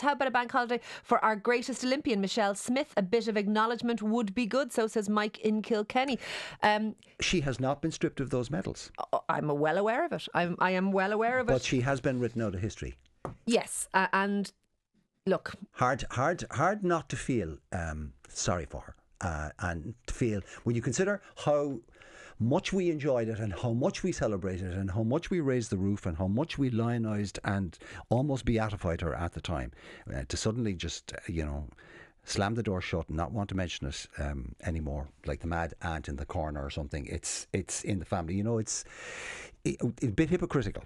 How about a bank holiday for our greatest Olympian, Michelle Smith? A bit of acknowledgement would be good, so says Mike in Kilkenny. Um, she has not been stripped of those medals. Oh, I'm well aware of it. I'm, I am well aware of but it. But she has been written out of history. Yes, uh, and look. Hard, hard, hard not to feel um, sorry for her. Uh, and to feel when you consider how much we enjoyed it and how much we celebrated and how much we raised the roof and how much we lionized and almost beatified her at the time. Uh, to suddenly just, uh, you know, slam the door shut and not want to mention it um, anymore, like the mad aunt in the corner or something. It's it's in the family. You know, it's it, it, a bit hypocritical